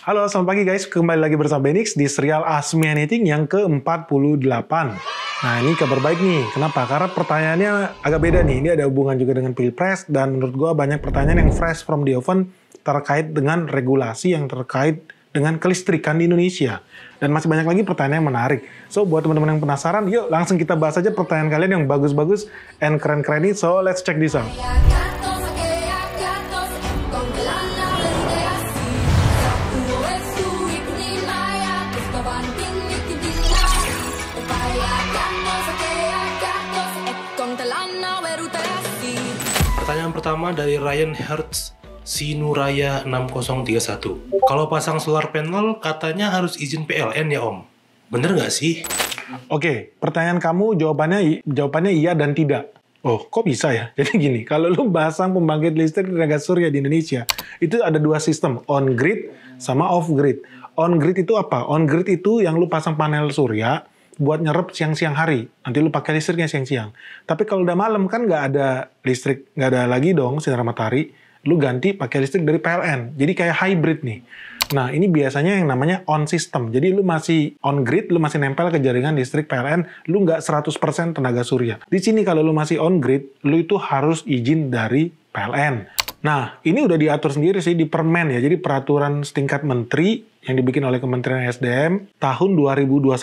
Halo, selamat pagi guys. Kembali lagi bersama Benix di serial Ask Me Anything yang ke-48. Nah, ini kabar baik nih. Kenapa? Karena pertanyaannya agak beda nih. Ini ada hubungan juga dengan Pilpres dan menurut gua banyak pertanyaan yang fresh from the oven terkait dengan regulasi yang terkait dengan kelistrikan di Indonesia. Dan masih banyak lagi pertanyaan yang menarik. So, buat teman-teman yang penasaran, yuk langsung kita bahas aja pertanyaan kalian yang bagus-bagus and keren-keren ini. So, let's check this out. pertama dari Ryan Hertz Sinuraya 6031. Kalau pasang solar panel katanya harus izin PLN ya Om. Bener gak sih? Oke, pertanyaan kamu jawabannya jawabannya iya dan tidak. Oh, kok bisa ya? Jadi gini, kalau lu pasang pembangkit listrik tenaga surya di Indonesia, itu ada dua sistem, on grid sama off grid. On grid itu apa? On grid itu yang lu pasang panel surya, buat nyerap siang-siang hari. Nanti lu pakai listriknya siang-siang. Tapi kalau udah malam kan nggak ada listrik, nggak ada lagi dong sinar matahari. Lu ganti pakai listrik dari PLN. Jadi kayak hybrid nih. Nah, ini biasanya yang namanya on system. Jadi lu masih on grid, lu masih nempel ke jaringan listrik PLN, lu nggak 100% tenaga surya. Di sini kalau lu masih on grid, lu itu harus izin dari PLN. Nah, ini udah diatur sendiri sih di permen ya. Jadi peraturan setingkat menteri yang dibikin oleh Kementerian SDM tahun 2021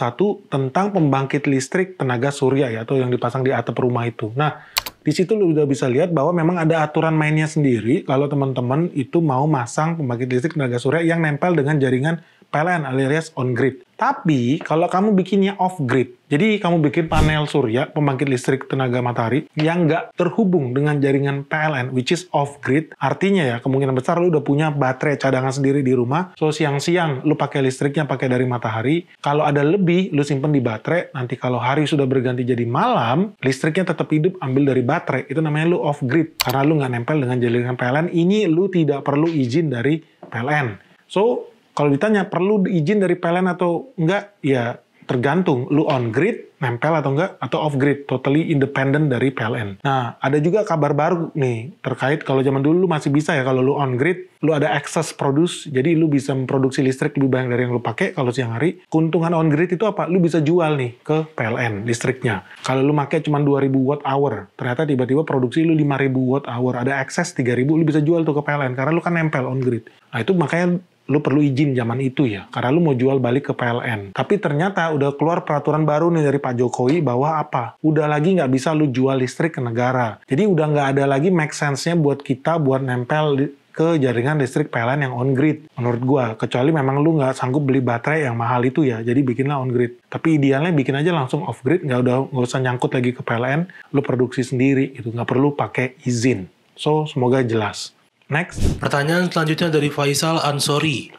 tentang pembangkit listrik tenaga surya ya atau yang dipasang di atap rumah itu. Nah, di situ lu udah bisa lihat bahwa memang ada aturan mainnya sendiri kalau teman-teman itu mau masang pembangkit listrik tenaga surya yang nempel dengan jaringan PLN alias on grid. Tapi kalau kamu bikinnya off grid, jadi kamu bikin panel surya pembangkit listrik tenaga matahari yang nggak terhubung dengan jaringan PLN, which is off grid. Artinya ya kemungkinan besar lu udah punya baterai cadangan sendiri di rumah. So siang-siang lu pakai listriknya pakai dari matahari. Kalau ada lebih lu simpen di baterai. Nanti kalau hari sudah berganti jadi malam, listriknya tetap hidup ambil dari baterai. Itu namanya lu off grid karena lu nggak nempel dengan jaringan PLN. Ini lu tidak perlu izin dari PLN. So kalau ditanya perlu izin dari PLN atau enggak, ya tergantung lu on grid, nempel atau enggak, atau off grid, totally independent dari PLN. Nah, ada juga kabar baru nih terkait kalau zaman dulu lu masih bisa ya kalau lu on grid, lu ada access produce, jadi lu bisa memproduksi listrik lebih banyak dari yang lu pakai kalau siang hari. Keuntungan on grid itu apa? Lu bisa jual nih ke PLN listriknya. Kalau lu pakai cuma 2000 watt hour, ternyata tiba-tiba produksi lu 5000 watt hour, ada access 3000, lu bisa jual tuh ke PLN karena lu kan nempel on grid. Nah, itu makanya lu perlu izin zaman itu ya, karena lu mau jual balik ke PLN. Tapi ternyata udah keluar peraturan baru nih dari Pak Jokowi bahwa apa? Udah lagi nggak bisa lu jual listrik ke negara. Jadi udah nggak ada lagi make sense-nya buat kita buat nempel ke jaringan listrik PLN yang on grid. Menurut gua, kecuali memang lu nggak sanggup beli baterai yang mahal itu ya, jadi bikinlah on grid. Tapi idealnya bikin aja langsung off grid, nggak udah nggak usah nyangkut lagi ke PLN, lu produksi sendiri, itu nggak perlu pakai izin. So semoga jelas. Next. Pertanyaan selanjutnya dari Faisal Ansori.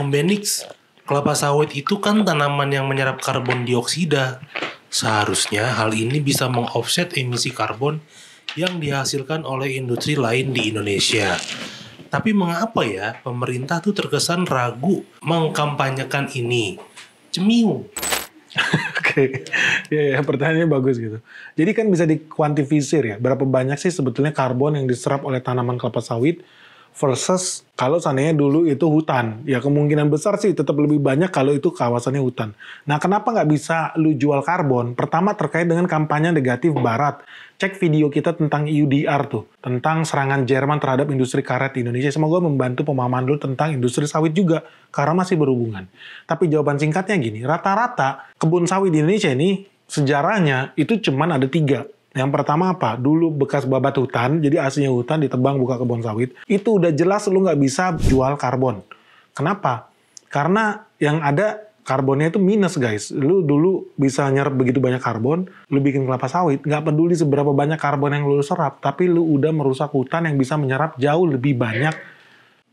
Om Benix, kelapa sawit itu kan tanaman yang menyerap karbon dioksida. Seharusnya hal ini bisa mengoffset emisi karbon yang dihasilkan oleh industri lain di Indonesia. Tapi mengapa ya pemerintah tuh terkesan ragu mengkampanyekan ini? Cemiu. Oke, okay. ya, ya pertanyaannya bagus gitu. Jadi kan bisa dikuantifisir ya, berapa banyak sih sebetulnya karbon yang diserap oleh tanaman kelapa sawit versus kalau seandainya dulu itu hutan. Ya kemungkinan besar sih tetap lebih banyak kalau itu kawasannya hutan. Nah kenapa nggak bisa lu jual karbon? Pertama terkait dengan kampanye negatif barat. Cek video kita tentang UDR tuh. Tentang serangan Jerman terhadap industri karet di Indonesia. Semoga membantu pemahaman lu tentang industri sawit juga. Karena masih berhubungan. Tapi jawaban singkatnya gini. Rata-rata kebun sawit di Indonesia ini sejarahnya itu cuman ada tiga yang pertama apa? Dulu bekas babat hutan, jadi aslinya hutan ditebang buka kebun sawit, itu udah jelas lu nggak bisa jual karbon. Kenapa? Karena yang ada karbonnya itu minus guys. Lu dulu bisa nyerap begitu banyak karbon, lu bikin kelapa sawit, nggak peduli seberapa banyak karbon yang lu serap, tapi lu udah merusak hutan yang bisa menyerap jauh lebih banyak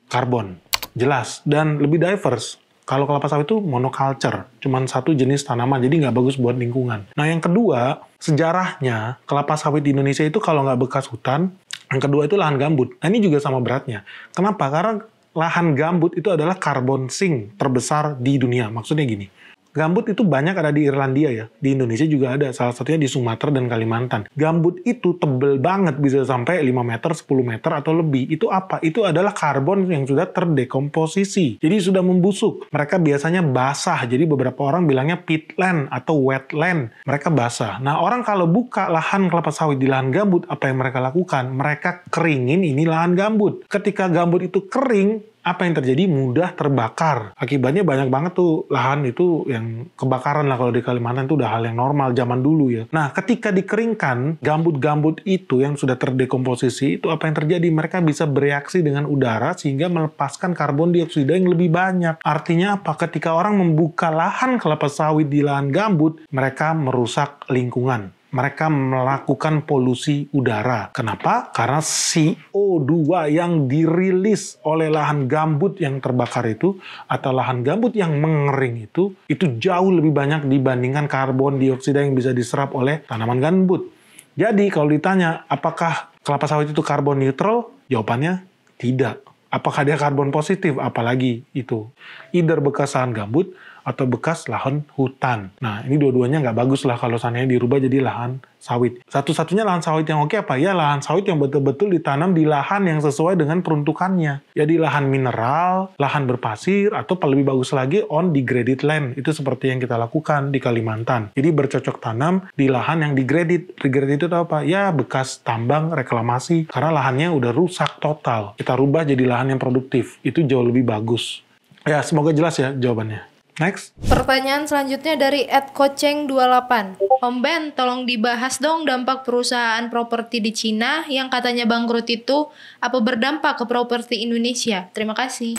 karbon. Jelas, dan lebih diverse. Kalau kelapa sawit itu monoculture, cuman satu jenis tanaman, jadi nggak bagus buat lingkungan. Nah yang kedua, sejarahnya kelapa sawit di Indonesia itu kalau nggak bekas hutan, yang kedua itu lahan gambut. Nah ini juga sama beratnya. Kenapa? Karena lahan gambut itu adalah karbon sink terbesar di dunia. Maksudnya gini, Gambut itu banyak ada di Irlandia ya. Di Indonesia juga ada, salah satunya di Sumatera dan Kalimantan. Gambut itu tebel banget, bisa sampai 5 meter, 10 meter, atau lebih. Itu apa? Itu adalah karbon yang sudah terdekomposisi. Jadi sudah membusuk. Mereka biasanya basah, jadi beberapa orang bilangnya peatland atau wetland. Mereka basah. Nah, orang kalau buka lahan kelapa sawit di lahan gambut, apa yang mereka lakukan? Mereka keringin ini lahan gambut. Ketika gambut itu kering, apa yang terjadi mudah terbakar. Akibatnya banyak banget tuh lahan itu yang kebakaran lah kalau di Kalimantan itu udah hal yang normal zaman dulu ya. Nah, ketika dikeringkan gambut-gambut itu yang sudah terdekomposisi itu apa yang terjadi? Mereka bisa bereaksi dengan udara sehingga melepaskan karbon dioksida yang lebih banyak. Artinya apa? Ketika orang membuka lahan kelapa sawit di lahan gambut, mereka merusak lingkungan mereka melakukan polusi udara. Kenapa? Karena CO2 yang dirilis oleh lahan gambut yang terbakar itu atau lahan gambut yang mengering itu itu jauh lebih banyak dibandingkan karbon dioksida yang bisa diserap oleh tanaman gambut. Jadi kalau ditanya apakah kelapa sawit itu karbon neutral? Jawabannya tidak. Apakah dia karbon positif? Apalagi itu. Either bekas lahan gambut atau bekas lahan hutan. Nah, ini dua-duanya nggak bagus lah kalau seandainya dirubah jadi lahan sawit. Satu-satunya lahan sawit yang oke apa? Ya lahan sawit yang betul-betul ditanam di lahan yang sesuai dengan peruntukannya. Jadi ya, lahan mineral, lahan berpasir, atau lebih bagus lagi on degraded land. Itu seperti yang kita lakukan di Kalimantan. Jadi bercocok tanam di lahan yang degraded. Degraded itu apa? Ya bekas tambang reklamasi karena lahannya udah rusak total. Kita rubah jadi lahan yang produktif. Itu jauh lebih bagus. Ya, semoga jelas ya jawabannya. Next. Pertanyaan selanjutnya dari Ed Koceng 28. Om Ben, tolong dibahas dong dampak perusahaan properti di Cina yang katanya bangkrut itu apa berdampak ke properti Indonesia? Terima kasih.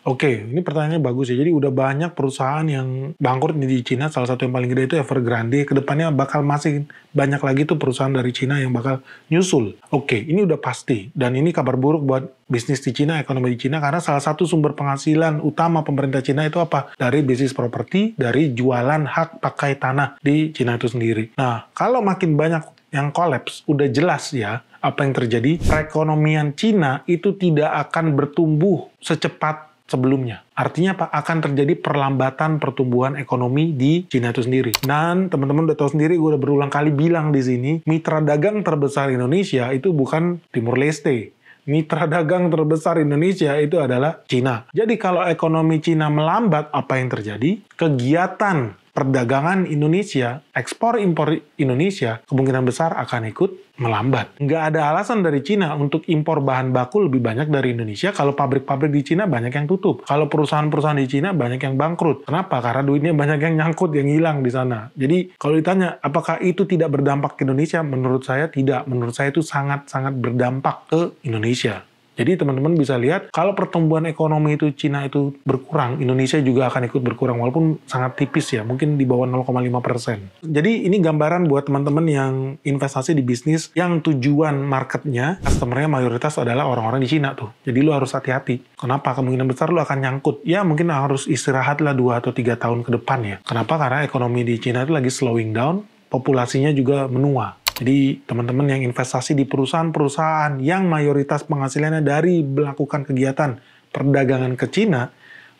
Oke, ini pertanyaannya bagus ya. Jadi udah banyak perusahaan yang bangkrut di Cina. Salah satu yang paling gede itu Evergrande. Kedepannya bakal masih banyak lagi tuh perusahaan dari Cina yang bakal nyusul. Oke, ini udah pasti. Dan ini kabar buruk buat bisnis di Cina, ekonomi di Cina, karena salah satu sumber penghasilan utama pemerintah Cina itu apa? Dari bisnis properti, dari jualan hak pakai tanah di Cina itu sendiri. Nah, kalau makin banyak yang kolaps, udah jelas ya apa yang terjadi. Perekonomian Cina itu tidak akan bertumbuh secepat sebelumnya. Artinya apa? Akan terjadi perlambatan pertumbuhan ekonomi di Cina itu sendiri. Dan teman-teman udah tahu sendiri, gue udah berulang kali bilang di sini, mitra dagang terbesar Indonesia itu bukan Timur Leste, mitra dagang terbesar Indonesia itu adalah Cina. Jadi kalau ekonomi Cina melambat, apa yang terjadi? Kegiatan perdagangan Indonesia, ekspor impor Indonesia kemungkinan besar akan ikut melambat. Nggak ada alasan dari Cina untuk impor bahan baku lebih banyak dari Indonesia kalau pabrik-pabrik di Cina banyak yang tutup. Kalau perusahaan-perusahaan di Cina banyak yang bangkrut. Kenapa? Karena duitnya banyak yang nyangkut, yang hilang di sana. Jadi kalau ditanya apakah itu tidak berdampak ke Indonesia, menurut saya tidak. Menurut saya itu sangat-sangat berdampak ke Indonesia. Jadi teman-teman bisa lihat kalau pertumbuhan ekonomi itu Cina itu berkurang, Indonesia juga akan ikut berkurang walaupun sangat tipis ya, mungkin di bawah 0,5 persen. Jadi ini gambaran buat teman-teman yang investasi di bisnis yang tujuan marketnya, customernya mayoritas adalah orang-orang di Cina tuh. Jadi lu harus hati-hati. Kenapa? Kemungkinan besar lu akan nyangkut. Ya mungkin harus istirahat lah 2 atau tiga tahun ke depan ya. Kenapa? Karena ekonomi di Cina itu lagi slowing down, populasinya juga menua. Jadi teman-teman yang investasi di perusahaan-perusahaan yang mayoritas penghasilannya dari melakukan kegiatan perdagangan ke Cina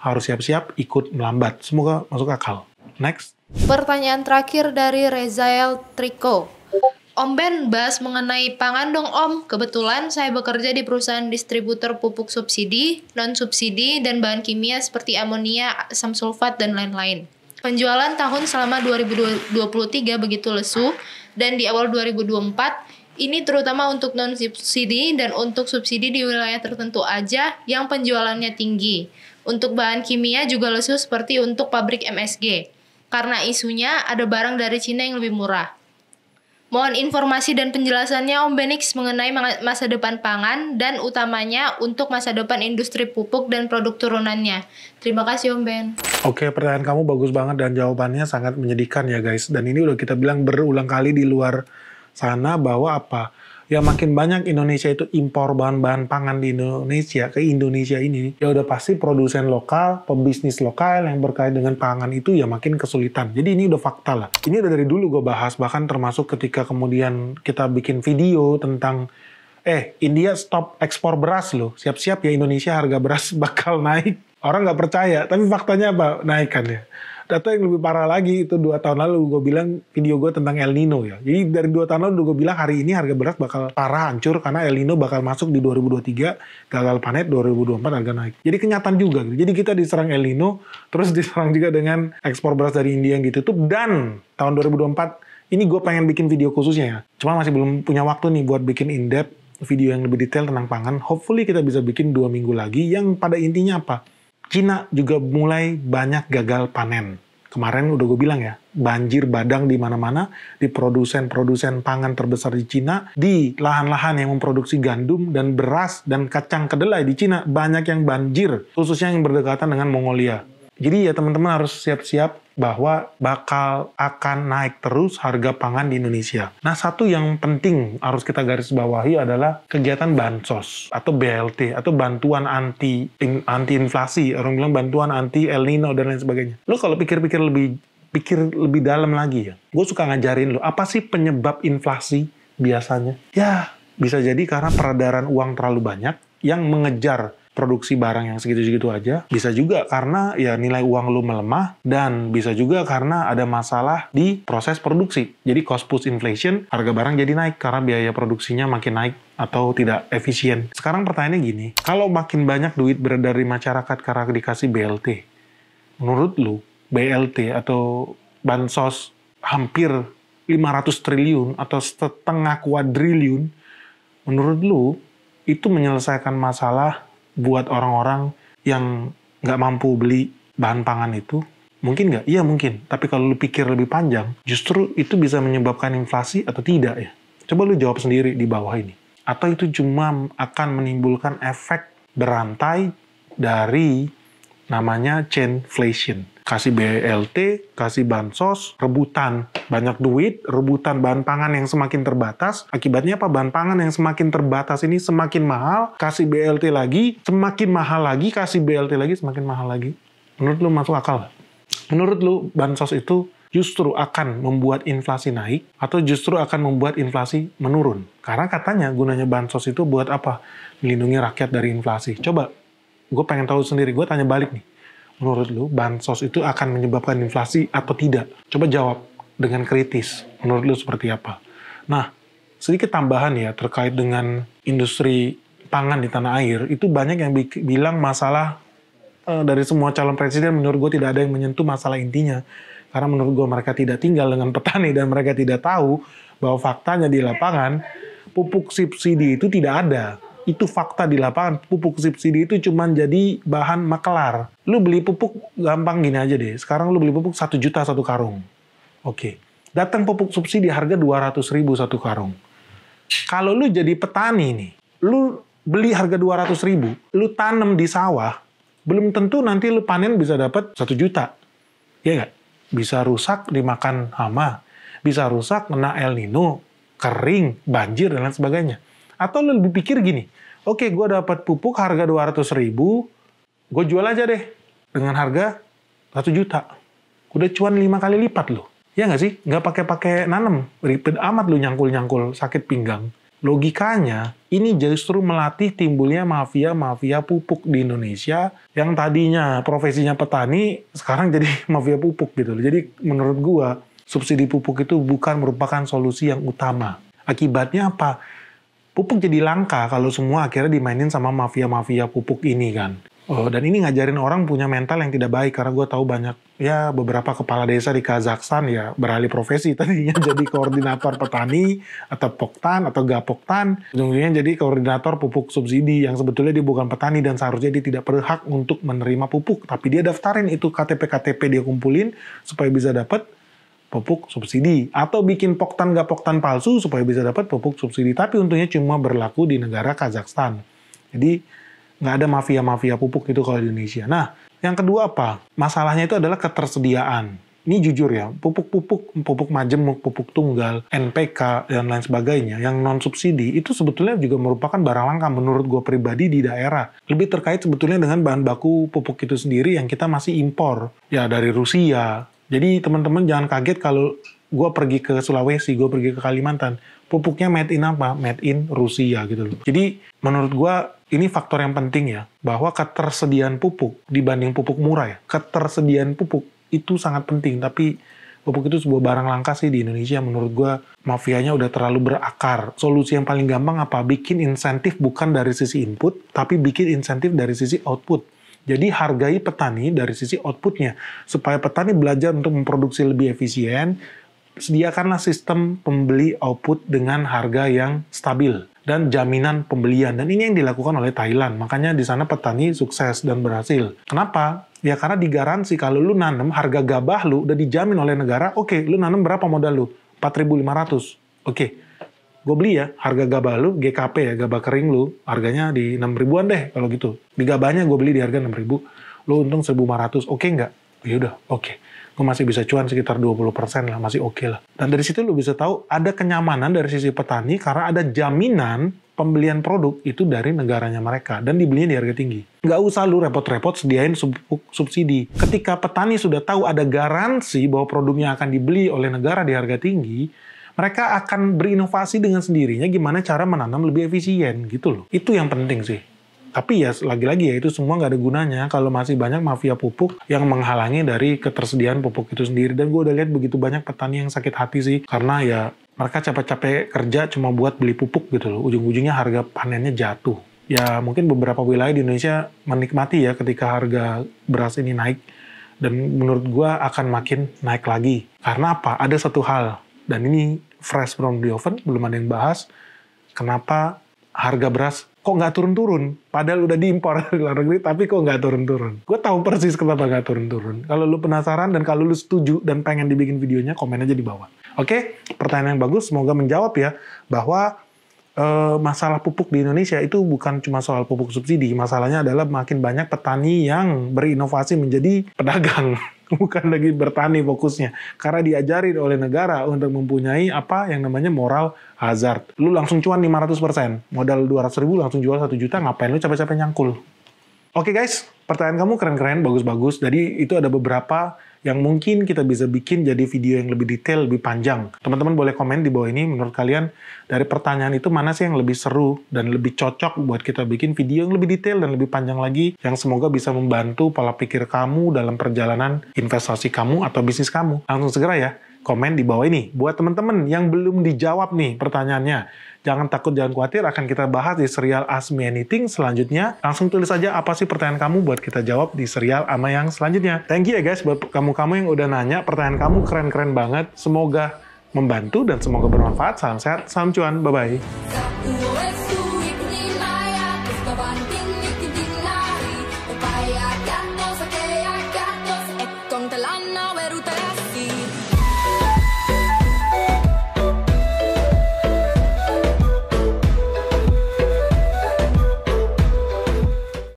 harus siap-siap ikut melambat. Semoga masuk akal. Next. Pertanyaan terakhir dari Rezael Triko. Om Ben bahas mengenai pangan dong Om. Kebetulan saya bekerja di perusahaan distributor pupuk subsidi, non-subsidi, dan bahan kimia seperti amonia, asam sulfat, dan lain-lain. Penjualan tahun selama 2023 begitu lesu, dan di awal 2024 ini terutama untuk non subsidi dan untuk subsidi di wilayah tertentu aja yang penjualannya tinggi. Untuk bahan kimia juga lesu seperti untuk pabrik MSG. Karena isunya ada barang dari Cina yang lebih murah. Mohon informasi dan penjelasannya Om Benix mengenai masa depan pangan dan utamanya untuk masa depan industri pupuk dan produk turunannya. Terima kasih Om Ben. Oke, pertanyaan kamu bagus banget dan jawabannya sangat menyedihkan ya guys. Dan ini udah kita bilang berulang kali di luar sana bahwa apa? ya makin banyak Indonesia itu impor bahan-bahan pangan di Indonesia ke Indonesia ini, ya udah pasti produsen lokal, pebisnis lokal yang berkait dengan pangan itu ya makin kesulitan. Jadi ini udah fakta lah. Ini udah dari dulu gue bahas, bahkan termasuk ketika kemudian kita bikin video tentang eh India stop ekspor beras loh. Siap-siap ya Indonesia harga beras bakal naik. Orang nggak percaya, tapi faktanya apa? naikannya? data yang lebih parah lagi itu dua tahun lalu gue bilang video gue tentang El Nino ya. Jadi dari dua tahun lalu gue bilang hari ini harga beras bakal parah hancur karena El Nino bakal masuk di 2023 gagal panen 2024 harga naik. Jadi kenyataan juga. Gitu. Jadi kita diserang El Nino terus diserang juga dengan ekspor beras dari India yang ditutup dan tahun 2024 ini gue pengen bikin video khususnya ya. Cuma masih belum punya waktu nih buat bikin in-depth video yang lebih detail tentang pangan. Hopefully kita bisa bikin dua minggu lagi yang pada intinya apa? Cina juga mulai banyak gagal panen. Kemarin udah gue bilang ya, banjir badang di mana-mana, di produsen-produsen pangan terbesar di Cina, di lahan-lahan yang memproduksi gandum dan beras dan kacang kedelai di Cina, banyak yang banjir, khususnya yang berdekatan dengan Mongolia. Jadi ya teman-teman harus siap-siap bahwa bakal akan naik terus harga pangan di Indonesia. Nah, satu yang penting harus kita garis bawahi adalah kegiatan bansos atau BLT atau bantuan anti in, anti inflasi, orang bilang bantuan anti El Nino dan lain sebagainya. Lo kalau pikir-pikir lebih pikir lebih dalam lagi ya. Gue suka ngajarin lo apa sih penyebab inflasi biasanya? Ya, bisa jadi karena peredaran uang terlalu banyak yang mengejar produksi barang yang segitu-segitu aja. Bisa juga karena ya nilai uang lu melemah dan bisa juga karena ada masalah di proses produksi. Jadi cost push inflation, harga barang jadi naik karena biaya produksinya makin naik atau tidak efisien. Sekarang pertanyaannya gini, kalau makin banyak duit beredar di masyarakat karena dikasih BLT, menurut lu BLT atau bansos hampir 500 triliun atau setengah kuadriliun, menurut lu itu menyelesaikan masalah buat orang-orang yang nggak mampu beli bahan pangan itu? Mungkin nggak? Iya mungkin. Tapi kalau lu pikir lebih panjang, justru itu bisa menyebabkan inflasi atau tidak ya? Coba lu jawab sendiri di bawah ini. Atau itu cuma akan menimbulkan efek berantai dari namanya chainflation kasih BLT, kasih bansos, rebutan banyak duit, rebutan bahan pangan yang semakin terbatas. Akibatnya apa? Bahan pangan yang semakin terbatas ini semakin mahal, kasih BLT lagi, semakin mahal lagi, kasih BLT lagi, semakin mahal lagi. Menurut lu masuk akal? Menurut lu bansos itu justru akan membuat inflasi naik atau justru akan membuat inflasi menurun. Karena katanya gunanya bansos itu buat apa? Melindungi rakyat dari inflasi. Coba, gue pengen tahu sendiri. Gue tanya balik nih menurut lu bansos itu akan menyebabkan inflasi atau tidak? Coba jawab dengan kritis. Menurut lu seperti apa? Nah, sedikit tambahan ya terkait dengan industri pangan di tanah air. Itu banyak yang bilang masalah e, dari semua calon presiden menurut gue tidak ada yang menyentuh masalah intinya. Karena menurut gue mereka tidak tinggal dengan petani dan mereka tidak tahu bahwa faktanya di lapangan pupuk subsidi itu tidak ada itu fakta di lapangan pupuk subsidi itu cuma jadi bahan makelar lu beli pupuk gampang gini aja deh sekarang lu beli pupuk satu juta satu karung oke datang pupuk subsidi harga dua ratus ribu satu karung kalau lu jadi petani nih lu beli harga dua ratus ribu lu tanam di sawah belum tentu nanti lu panen bisa dapat satu juta ya nggak bisa rusak dimakan hama bisa rusak kena El Nino kering banjir dan lain sebagainya atau lu lebih pikir gini, oke okay, gue dapat pupuk harga 200 ribu, gue jual aja deh dengan harga 1 juta. Udah cuan lima kali lipat loh. Ya nggak sih? Nggak pakai-pakai nanem. Ribet amat lu nyangkul-nyangkul sakit pinggang. Logikanya, ini justru melatih timbulnya mafia-mafia pupuk di Indonesia yang tadinya profesinya petani, sekarang jadi mafia pupuk gitu loh. Jadi menurut gua, subsidi pupuk itu bukan merupakan solusi yang utama. Akibatnya apa? pupuk jadi langka kalau semua akhirnya dimainin sama mafia-mafia pupuk ini kan. Oh, dan ini ngajarin orang punya mental yang tidak baik karena gue tahu banyak ya beberapa kepala desa di Kazakhstan ya beralih profesi tadinya jadi koordinator petani atau poktan atau gapoktan ujung-ujungnya jadi koordinator pupuk subsidi yang sebetulnya dia bukan petani dan seharusnya dia tidak berhak untuk menerima pupuk tapi dia daftarin itu KTP KTP dia kumpulin supaya bisa dapat pupuk subsidi atau bikin poktan gak poktan palsu supaya bisa dapat pupuk subsidi tapi untungnya cuma berlaku di negara Kazakhstan jadi nggak ada mafia-mafia pupuk itu kalau di Indonesia nah yang kedua apa masalahnya itu adalah ketersediaan ini jujur ya pupuk-pupuk pupuk majemuk pupuk tunggal NPK dan lain sebagainya yang non subsidi itu sebetulnya juga merupakan barang langka menurut gue pribadi di daerah lebih terkait sebetulnya dengan bahan baku pupuk itu sendiri yang kita masih impor ya dari Rusia jadi teman-teman jangan kaget kalau gue pergi ke Sulawesi, gue pergi ke Kalimantan. Pupuknya made in apa? Made in Rusia gitu loh. Jadi menurut gue ini faktor yang penting ya. Bahwa ketersediaan pupuk dibanding pupuk murah ya. Ketersediaan pupuk itu sangat penting. Tapi pupuk itu sebuah barang langka sih di Indonesia menurut gue mafianya udah terlalu berakar solusi yang paling gampang apa bikin insentif bukan dari sisi input tapi bikin insentif dari sisi output jadi hargai petani dari sisi outputnya supaya petani belajar untuk memproduksi lebih efisien. Sediakanlah sistem pembeli output dengan harga yang stabil dan jaminan pembelian dan ini yang dilakukan oleh Thailand. Makanya di sana petani sukses dan berhasil. Kenapa? Ya karena digaransi kalau lu nanam harga gabah lu udah dijamin oleh negara, oke, okay, lu nanam berapa modal lu? 4.500. Oke. Okay gue beli ya harga gabah lu GKP ya gabah kering lu harganya di 6 ribuan deh kalau gitu di gabahnya gue beli di harga 6 ribu lu untung 1500 oke okay nggak oh, ya udah oke okay. gue masih bisa cuan sekitar 20% lah masih oke okay lah dan dari situ lu bisa tahu ada kenyamanan dari sisi petani karena ada jaminan pembelian produk itu dari negaranya mereka dan dibelinya di harga tinggi. Nggak usah lu repot-repot sediain sub subsidi. Ketika petani sudah tahu ada garansi bahwa produknya akan dibeli oleh negara di harga tinggi, mereka akan berinovasi dengan sendirinya gimana cara menanam lebih efisien gitu loh. Itu yang penting sih. Tapi ya lagi-lagi ya itu semua nggak ada gunanya kalau masih banyak mafia pupuk yang menghalangi dari ketersediaan pupuk itu sendiri. Dan gue udah lihat begitu banyak petani yang sakit hati sih karena ya mereka capek-capek kerja cuma buat beli pupuk gitu loh. Ujung-ujungnya harga panennya jatuh. Ya mungkin beberapa wilayah di Indonesia menikmati ya ketika harga beras ini naik. Dan menurut gue akan makin naik lagi. Karena apa? Ada satu hal dan ini fresh from the oven, belum ada yang bahas kenapa harga beras kok nggak turun-turun, padahal udah diimpor dari luar negeri, tapi kok nggak turun-turun. Gue tahu persis kenapa nggak turun-turun. Kalau lu penasaran dan kalau lu setuju dan pengen dibikin videonya, komen aja di bawah. Oke, pertanyaan yang bagus, semoga menjawab ya, bahwa e, masalah pupuk di Indonesia itu bukan cuma soal pupuk subsidi, masalahnya adalah makin banyak petani yang berinovasi menjadi pedagang. bukan lagi bertani fokusnya karena diajarin oleh negara untuk mempunyai apa yang namanya moral hazard lu langsung cuan 500% modal 200 ribu langsung jual 1 juta ngapain lu capek-capek nyangkul oke okay guys pertanyaan kamu keren-keren bagus-bagus jadi itu ada beberapa yang mungkin kita bisa bikin jadi video yang lebih detail, lebih panjang. Teman-teman boleh komen di bawah ini menurut kalian dari pertanyaan itu mana sih yang lebih seru dan lebih cocok buat kita bikin video yang lebih detail dan lebih panjang lagi yang semoga bisa membantu pola pikir kamu dalam perjalanan investasi kamu atau bisnis kamu. Langsung segera ya komen di bawah ini buat teman-teman yang belum dijawab nih pertanyaannya Jangan takut, jangan khawatir, akan kita bahas di serial Ask Me Anything selanjutnya. Langsung tulis aja apa sih pertanyaan kamu buat kita jawab di serial ama yang selanjutnya. Thank you ya guys buat kamu-kamu yang udah nanya, pertanyaan kamu keren-keren banget. Semoga membantu dan semoga bermanfaat. Salam sehat, salam cuan, bye-bye.